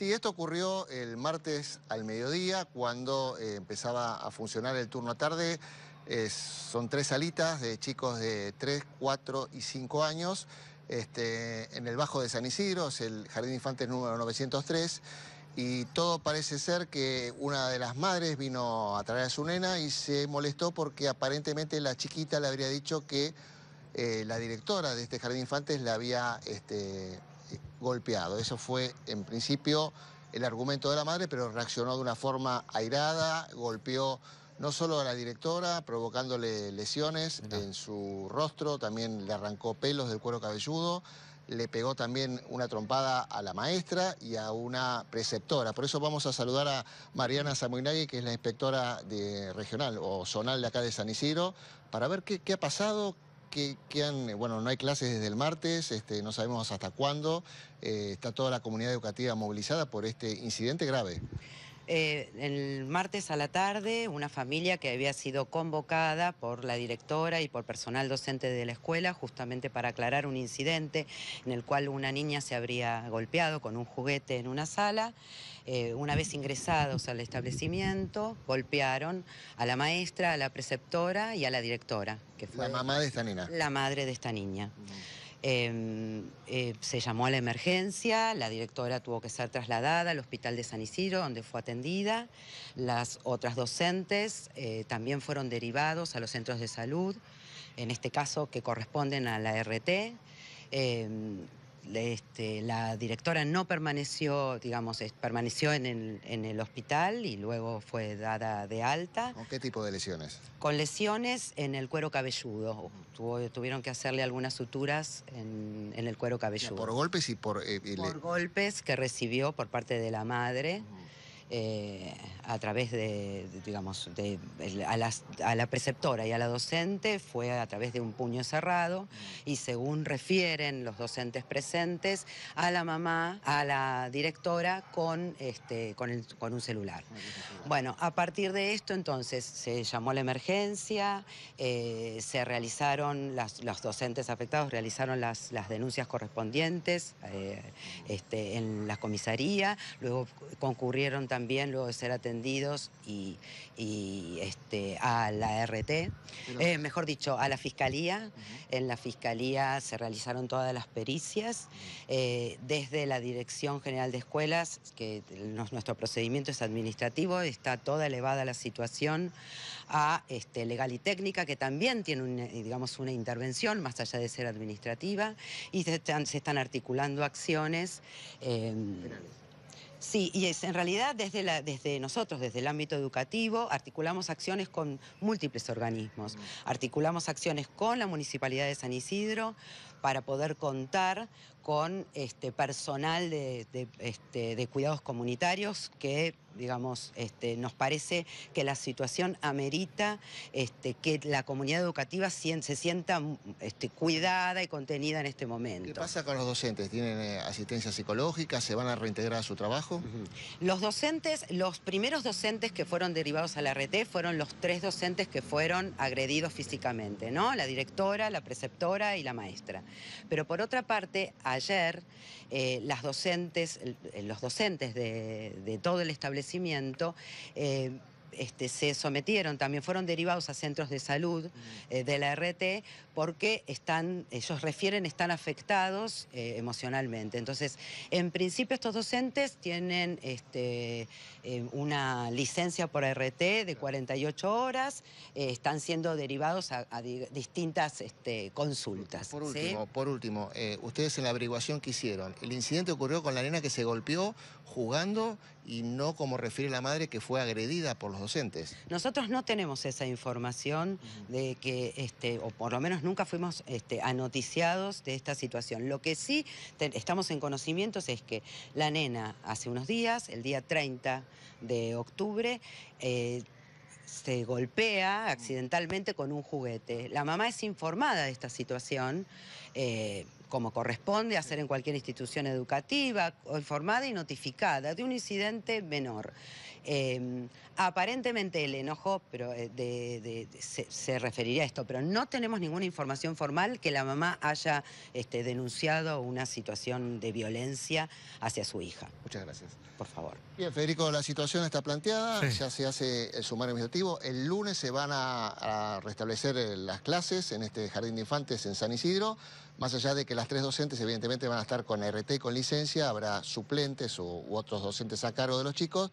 Sí, esto ocurrió el martes al mediodía, cuando eh, empezaba a funcionar el turno tarde. son tres salitas de chicos de 3, 4 y 5 años este, en el Bajo de San Isidro, es el Jardín Infantes número 903. Y todo parece ser que una de las madres vino a traer a su nena y se molestó porque aparentemente la chiquita le habría dicho que eh, la directora de este jardín infantes la había este, golpeado. Eso fue en principio el argumento de la madre, pero reaccionó de una forma airada, golpeó no solo a la directora, provocándole lesiones en su rostro, también le arrancó pelos del cuero cabelludo, le pegó también una trompada a la maestra y a una preceptora. Por eso vamos a saludar a Mariana Samuinagui, que es la inspectora de regional o zonal de acá de San Isidro, para ver qué ha pasado, eh, bueno, no hay clases desde el martes, este, no sabemos hasta cuándo. Eh, está toda la comunidad educativa movilizada por este incidente grave. Eh, el martes a la tarde, una familia que había sido convocada por la directora y por personal docente de la escuela justamente para aclarar un incidente en el cual una niña se habría golpeado con un juguete en una sala. Eh, una vez ingresados al establecimiento, golpearon a la maestra, a la preceptora y a la directora. Que fue la mamá de esta La madre de esta niña. Em, eh, se llamó a la emergencia, la directora tuvo que ser trasladada al hospital de San Isidro, donde fue atendida. Las otras docentes eh, también fueron derivados a los centros de salud, en este caso que corresponden a la RT. Em, este, la directora no permaneció, digamos, permaneció en el, hospital y luego fue dada de alta. ¿Con qué tipo de lesiones? Con lesiones en el cuero cabelludo. tuvieron que hacerle algunas suturas en, el cuero cabelludo. ¿Por golpes y por...? Eh, por golpes que recibió por parte de la madre. Eh, a través de, digamos, a, la preceptora y a la docente fue a través de un puño cerrado y según refieren los docentes presentes, a la mamá, a la directora con, este, con, un celular. Bueno, a partir de esto entonces se llamó la emergencia, eh, se realizaron, los docentes afectados realizaron las, las denuncias correspondientes eh, este, en la comisaría, luego concurrieron también también luego de ser atendidos y, este, a la RT, eh, mejor dicho, a la Fiscalía. En la Fiscalía se realizaron todas las pericias, eh, desde la Dirección General de Escuelas, que nuestro procedimiento es administrativo, está toda elevada la situación a este, legal y técnica, que también tiene una, eh, digamos, una intervención, más allá de ser administrativa, y se están, articulando acciones. Em, Sí, y es en realidad desde, la, desde nosotros, desde el ámbito educativo, articulamos acciones con múltiples organismos. Articulamos acciones con la Municipalidad de San Isidro, para poder contar con este, personal de, este, cuidados comunitarios que, digamos, este, nos parece que la situación amerita este, que la comunidad educativa se, sienta cuidada y contenida en este momento. ¿Qué pasa con los docentes? ¿Tienen eh, asistencia psicológica? ¿Se van a reintegrar a su trabajo? Los docentes, los primeros docentes que fueron derivados a la RT fueron los tres docentes que fueron agredidos físicamente, ¿no? La directora, la preceptora y la maestra. Pero por otra parte, ayer eh, las docentes, eh, los docentes de, todo el establecimiento eh, este, se sometieron, también fueron derivados a centros de salud eh, de la RT porque están, ellos refieren, están afectados eh, emocionalmente. Entonces, en principio estos docentes tienen este, eh, una licencia por RT de 48 horas, están siendo derivados a, distintas este, consultas. Por último, por último ustedes en la averiguación que hicieron, el incidente ocurrió con la nena que se golpeó jugando y no como refiere la madre que fue agredida por los docentes. Nosotros no tenemos esa información de que, este, o por lo menos nunca fuimos este, anoticiados de esta situación. Lo que sí estamos en conocimientos es que la nena hace unos días, el día 30 de octubre, eh, se golpea accidentalmente con un juguete. La mamá es informada de esta situación. Eh, como corresponde hacer en cualquier institución educativa, informada y notificada de un incidente menor. Em, aparentemente el enojo pero eh, de, se, referiría a esto, pero no tenemos ninguna información formal que la mamá haya este, denunciado una situación de violencia hacia su hija. Muchas gracias. Por favor. Bien, Federico, la situación está planteada, ya se hace el sumario administrativo. El lunes se van a, a restablecer eh, las clases en este jardín de infantes en San Isidro, más allá de que la las tres docentes evidentemente van a estar con RT con licencia, habrá suplentes o u otros docentes a cargo de los chicos,